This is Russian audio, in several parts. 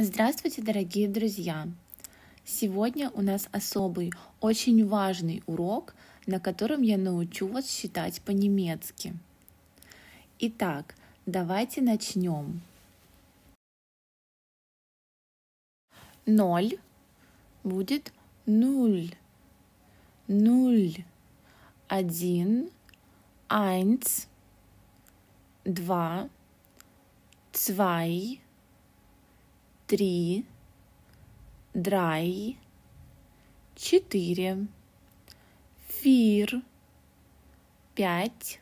Здравствуйте, дорогие друзья! Сегодня у нас особый, очень важный урок, на котором я научу вас считать по-немецки. Итак, давайте начнем. Ноль будет нуль, нуль, один, eins, два, zwei, три, драй, четыре, фир, пять,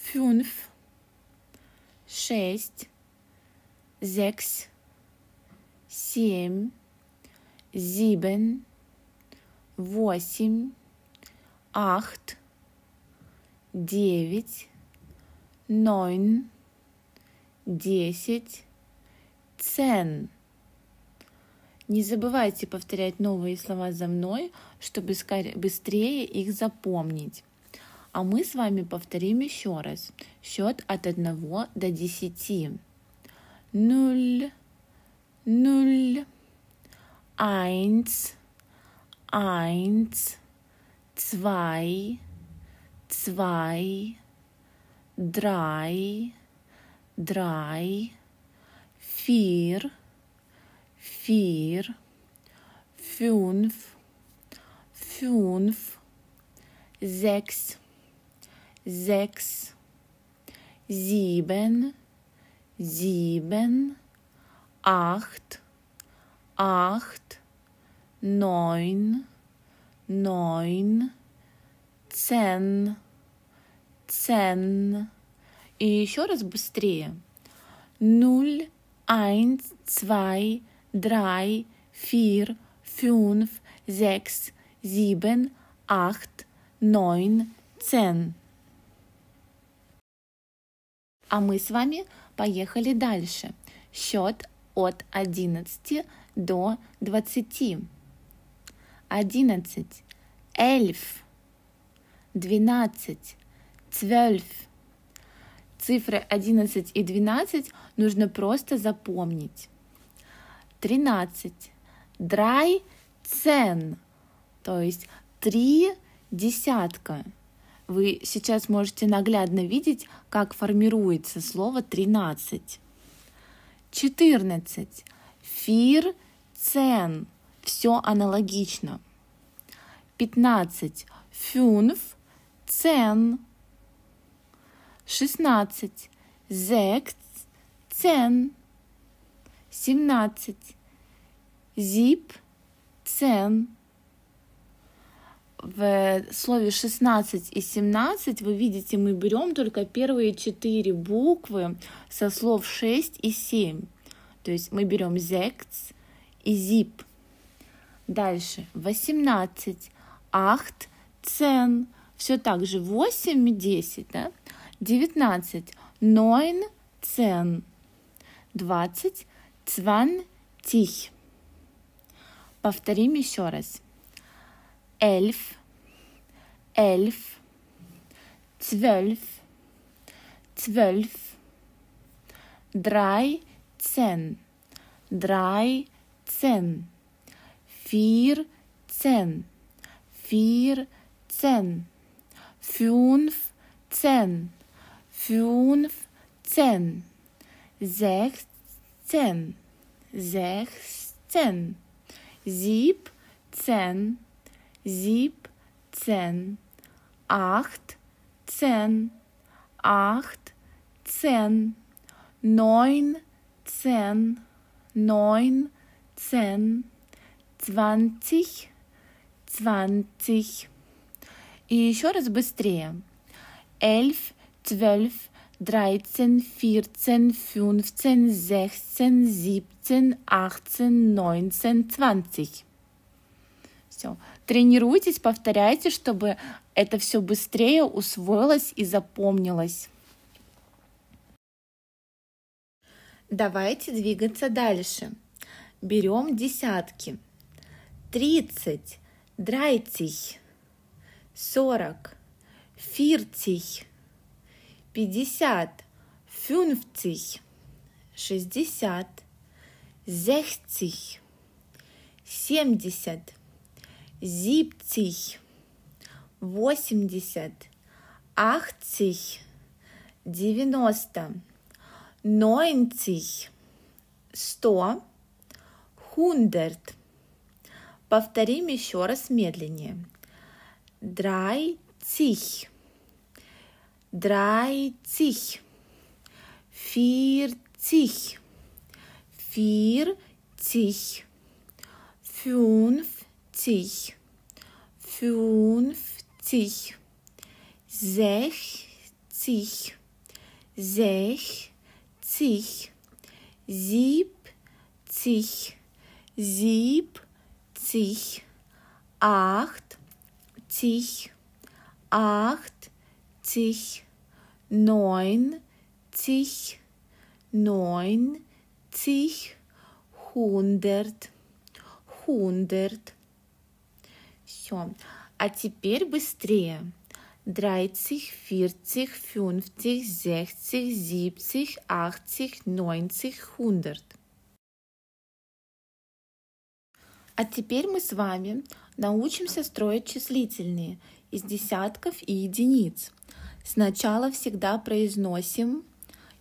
фюнф, шесть, зекс, семь, зибен, восемь, ахт, девять, нойн, десять, цен. Не забывайте повторять новые слова за мной, чтобы быстрее их запомнить. А мы с вами повторим еще раз. Счет от 1 до 10. Нуль, нуль, eins, eins, zwei, zwei, drei, drei, vier, vier, fünf, fünf, sechs, sechs, sieben, sieben, acht, acht, neun, neun, цен, цен. И еще раз быстрее. Нуль, eins, zwei, drei, vier, fünf, sechs, sieben, acht, neun, zehn. А мы с вами поехали дальше. Счет от 11 до 20. 11, 11, 12, 12. Цифры 11 и 12 нужно просто запомнить. 13. Драй цен, то есть три десятка. Вы сейчас можете наглядно видеть, как формируется слово 13. 14. Фир цен. Все аналогично. 15. Фюнф цен. 16. Зект цен. 17. Зип цен. В слове 16 и 17 вы видите, мы берем только первые четыре буквы со слов 6 и 7. То есть мы берем зекц и зип. Дальше 18. Ахт цен. Все так же 8 и 10. Да? 19. Нойн цен двадцать, цвантих. Повторим еще раз. Эльф, эльф, zwölf, zwölf, dreizehn, dreizehn, vierzehn, vierzehn, fünfzehn, fünfzehn, sechzehn, sechzehn, siebzehn, siebzehn, achtzehn, achtzehn, neunzehn, neunzehn, zwanzig, zwanzig. И еще раз быстрее. Эльф, zwölf, 13, 14, 15, 16, 17, 18, 19, 20. Все. Тренируйтесь, повторяйте, чтобы это все быстрее усвоилось и запомнилось. Давайте двигаться дальше. Берем десятки. 30, 30, 40, 40, пятьдесят, фюнфцих, шестьдесят, сехцих, семьдесят, зипцих, восемьдесят, ахцих, девяносто, neunzig, сто, hundert. Повторим еще раз медленнее. Dreizig. dreißig, vierzig, vierzig, fünfzig, fünfzig, sechzig, sechzig, siebzig, siebzig, achtzig, achtzig zig, neun, zig, neun, hundert, hundert. Все. А теперь быстрее. 30, 40, 50, 60, 70, 80, 90, 100. А теперь мы с вами научимся строить числительные из десятков и единиц. Сначала всегда произносим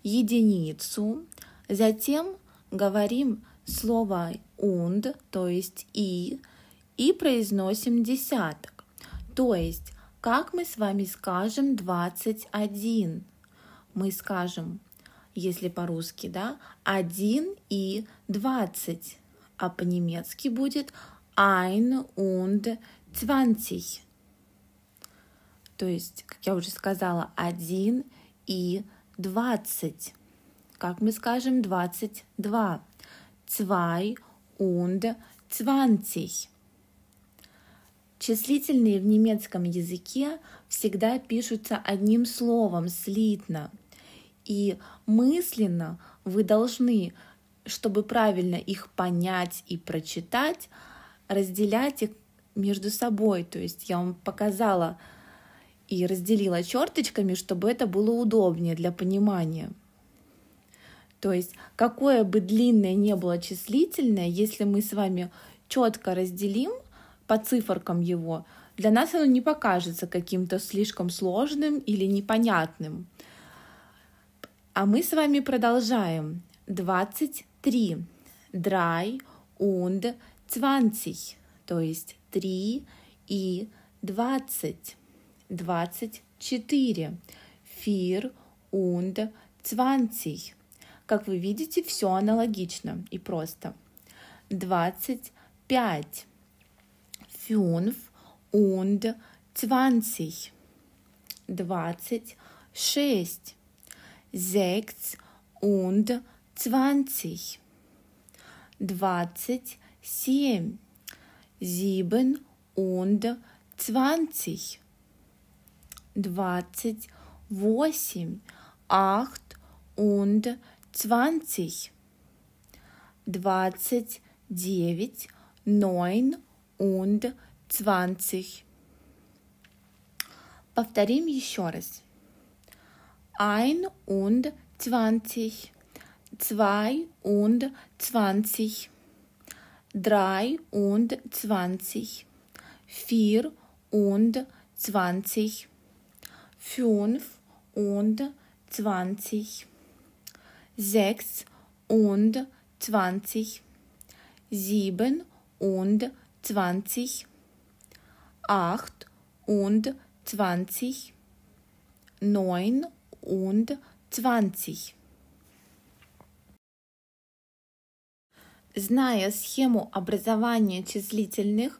единицу, затем говорим слово und, то есть и, и произносим десяток. То есть, как мы с вами скажем 21? Мы скажем, если по-русски, да, один и двадцать, а по-немецки будет ein und zwanzig то есть, как я уже сказала, 1 и 20. Как мы скажем 22? Цвай und 20. Числительные в немецком языке всегда пишутся одним словом слитно. И мысленно вы должны, чтобы правильно их понять и прочитать, разделять их между собой. То есть я вам показала и разделила черточками, чтобы это было удобнее для понимания. То есть, какое бы длинное не было числительное, если мы с вами четко разделим по циферкам его, для нас оно не покажется каким-то слишком сложным или непонятным. А мы с вами продолжаем. 23. Драй und 20, то есть 3 и 20. 24, vier und zwanzig. Как вы видите, все аналогично и просто. 25, fünf und zwanzig. 26, sechs und zwanzig. 27, sieben und zwanzig. двадцать восемь, acht und zwanzig, двадцать девять, neun und zwanzig. Повторим еще раз. Ein und zwanzig, zwei und zwanzig, drei und zwanzig, vier und zwanzig. fünf und zwanzig, sechs und zwanzig, sieben und zwanzig, acht und zwanzig, neun und zwanzig. Зная схему образования числительных,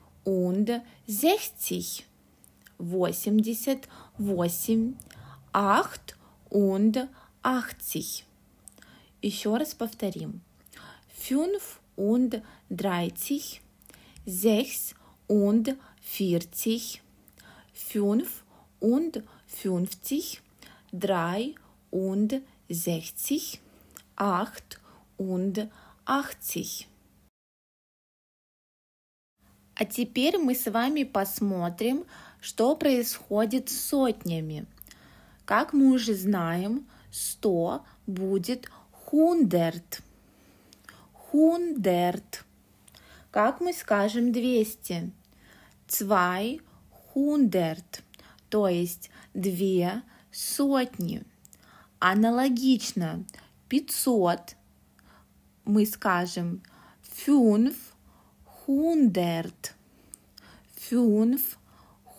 und sechzig, восемьдесят восемь, acht und achtzig. Еще раз повторим. Fünf und dreißig, sechs und vierzig, fünf und fünfzig, drei und sechzig, acht und achtzig. А теперь мы с вами посмотрим, что происходит с сотнями. Как мы уже знаем, 100 будет хундерт. Хундерт. Как мы скажем 200? Цвай хундерт, то есть две сотни. Аналогично 500 мы скажем фюнф hundert. Fünf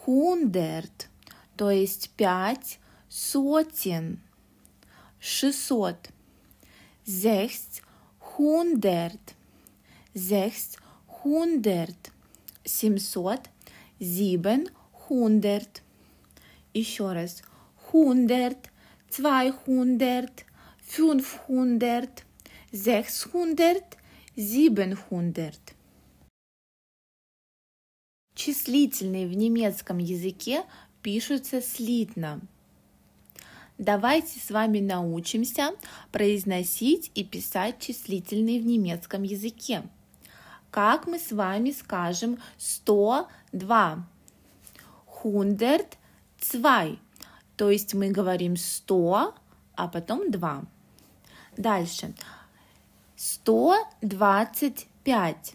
hundert, то есть пять сотен. Шестьсот. Sechs hundert. Sechs hundert. Семьсот. Sieben hundert. Еще раз. Hundert. Zweihundert. Fünfhundert. Sechshundert. Siebenhundert. Числительные в немецком языке пишутся слитно. Давайте с вами научимся произносить и писать числительные в немецком языке. Как мы с вами скажем 102? Hundert zwei. То есть мы говорим 100, а потом 2. Дальше. 125.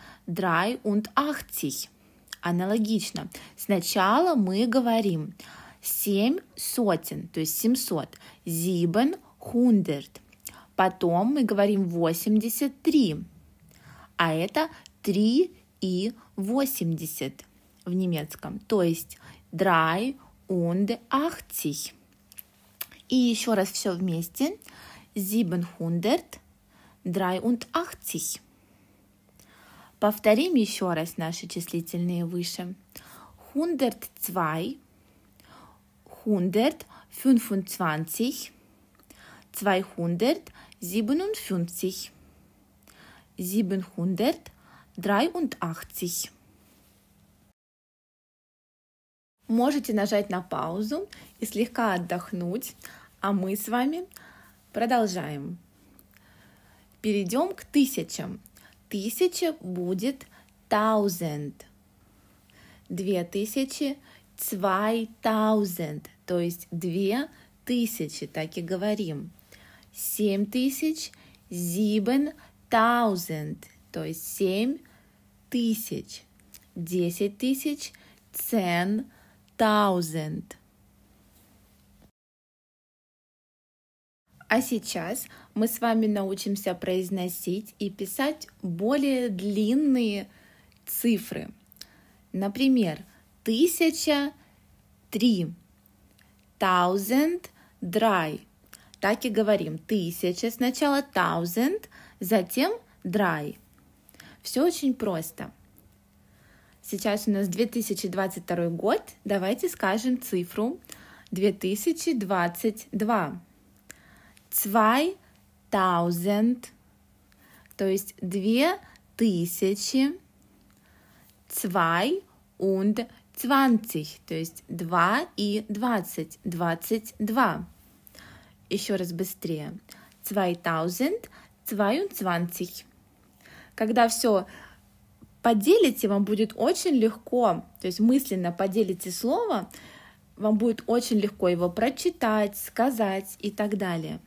drei und achtzig. Аналогично. Сначала мы говорим семь сотен, то есть семьсот. Sieben hundert. Потом мы говорим восемьдесят три, а это три и восемьдесят в немецком, то есть drei und achtzig. И еще раз все вместе. Siebenhundert, drei und achtzig. Повторим еще раз наши числительные выше. 102, 125, 257, 783. Можете нажать на паузу и слегка отдохнуть, а мы с вами продолжаем. Перейдем к тысячам. Тысяча будет thousand. Две тысячи zwei thousand, то есть две тысячи, так и говорим. Семь тысяч sieben thousand, то есть семь тысяч. Десять тысяч ten thousand. А сейчас мы с вами научимся произносить и писать более длинные цифры. Например, тысяча три, thousand dry. Так и говорим, тысяча сначала thousand, затем dry. Все очень просто. Сейчас у нас 2022 год, давайте скажем цифру 2022. Zwei thousand, то есть две тысячи, zwei und zwanzig, то есть два и двадцать, двадцать два. Еще раз быстрее. thousand 2022. Когда все поделите, вам будет очень легко, то есть мысленно поделите слово, вам будет очень легко его прочитать, сказать и так далее.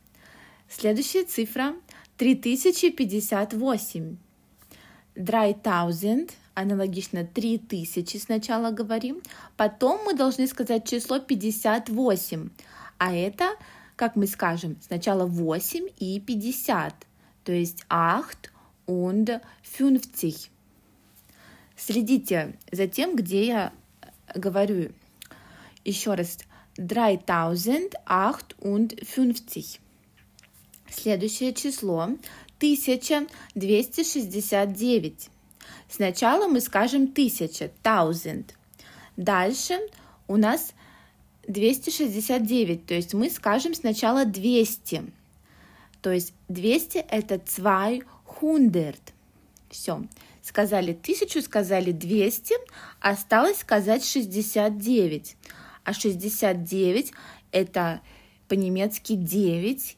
Следующая цифра 3058. Dry thousand аналогично 3000 сначала говорим, потом мы должны сказать число 58, а это, как мы скажем, сначала 8 и 50, то есть 8 und 50. Следите за тем, где я говорю. Еще раз. 3000, 8 und 50. Следующее число 1269. Сначала мы скажем 1000, thousand. Дальше у нас 269, то есть мы скажем сначала 200. То есть 200 это 200. Все. Сказали 1000, сказали 200, осталось сказать 69. А 69 это по-немецки 9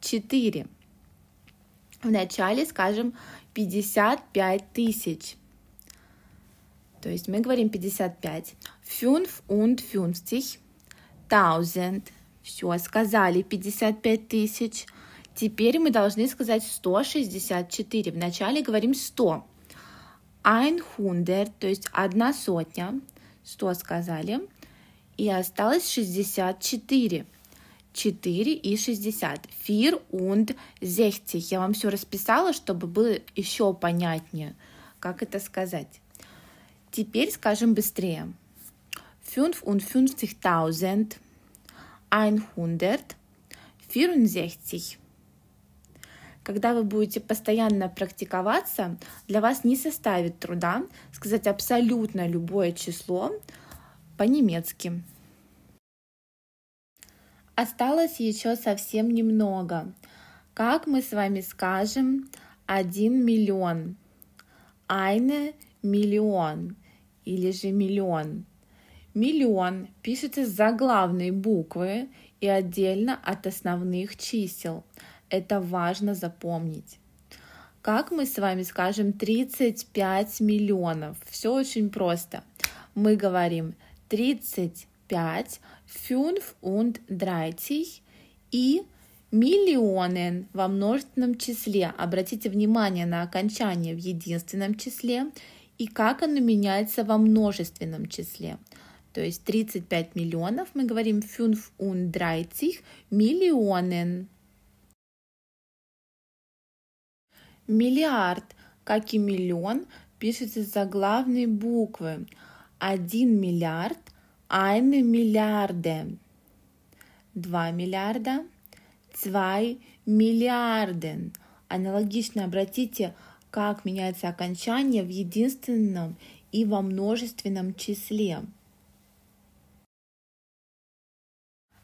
4. Вначале скажем 55 тысяч. То есть мы говорим 55. Fünf und fünfzig. Thousand. Все, сказали 55 тысяч. Теперь мы должны сказать 164. Вначале говорим 100. 100, то есть одна сотня. 100 сказали. И осталось 64. 4 и 60. Vier und 60. Я вам все расписала, чтобы было еще понятнее, как это сказать. Теперь скажем быстрее. 55.100, 164. Когда вы будете постоянно практиковаться, для вас не составит труда сказать абсолютно любое число по-немецки. Осталось еще совсем немного. Как мы с вами скажем один миллион? Eine миллион или же миллион. Миллион пишется с заглавной буквы и отдельно от основных чисел. Это важно запомнить. Как мы с вами скажем 35 миллионов? Все очень просто. Мы говорим 35 пять 5, 35 и миллионен во множественном числе. Обратите внимание на окончание в единственном числе и как оно меняется во множественном числе. То есть 35 миллионов мы говорим фюнф und 30 миллионен. Миллиард, как и миллион, пишется за главные буквы. один миллиард – ein Milliarde, два миллиарда, zwei Milliarden. Аналогично обратите, как меняется окончание в единственном и во множественном числе.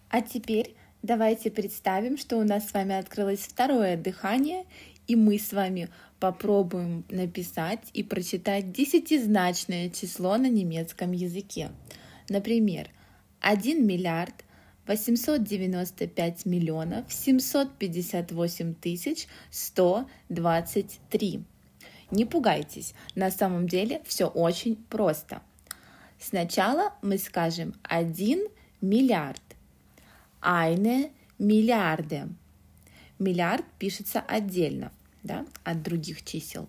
А теперь давайте представим, что у нас с вами открылось второе дыхание, и мы с вами попробуем написать и прочитать десятизначное число на немецком языке. Например, 1 миллиард 895 миллионов 758 тысяч 123. Не пугайтесь, на самом деле все очень просто. Сначала мы скажем 1 миллиард. Айне миллиарды. Миллиард пишется отдельно да, от других чисел.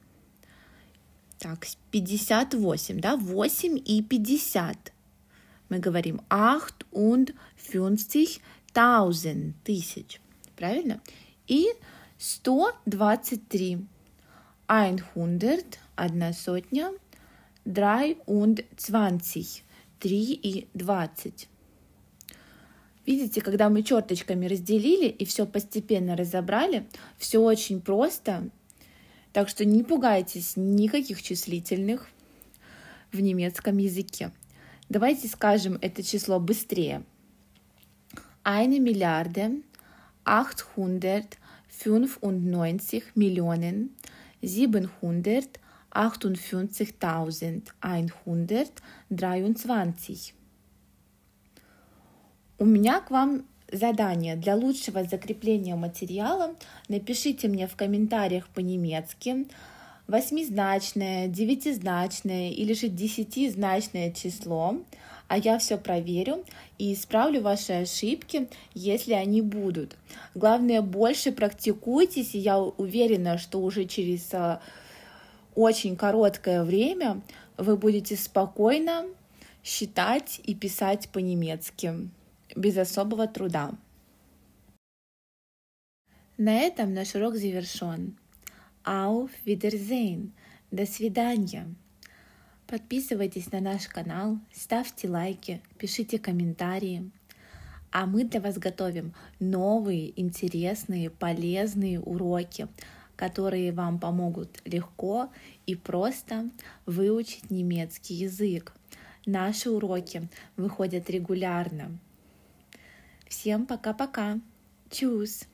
Так, 58, да, 8 и 50. Мы говорим acht und fünfzig, thousand, тысяч, правильно? И 123. 100, одна сотня, drei und zwanzig, три и двадцать. Видите, когда мы черточками разделили и все постепенно разобрали, все очень просто так что не пугайтесь никаких числительных в немецком языке. Давайте скажем это число быстрее. Eine Milliarde 895 Millionen 758.123. У меня к вам задание для лучшего закрепления материала напишите мне в комментариях по-немецки восьмизначное, девятизначное или же десятизначное число, а я все проверю и исправлю ваши ошибки, если они будут. Главное, больше практикуйтесь, и я уверена, что уже через а, очень короткое время вы будете спокойно считать и писать по-немецки без особого труда. На этом наш урок завершен. Auf Wiedersehen! До свидания! Подписывайтесь на наш канал, ставьте лайки, пишите комментарии. А мы для вас готовим новые, интересные, полезные уроки, которые вам помогут легко и просто выучить немецкий язык. Наши уроки выходят регулярно. Всем пока-пока. Чус!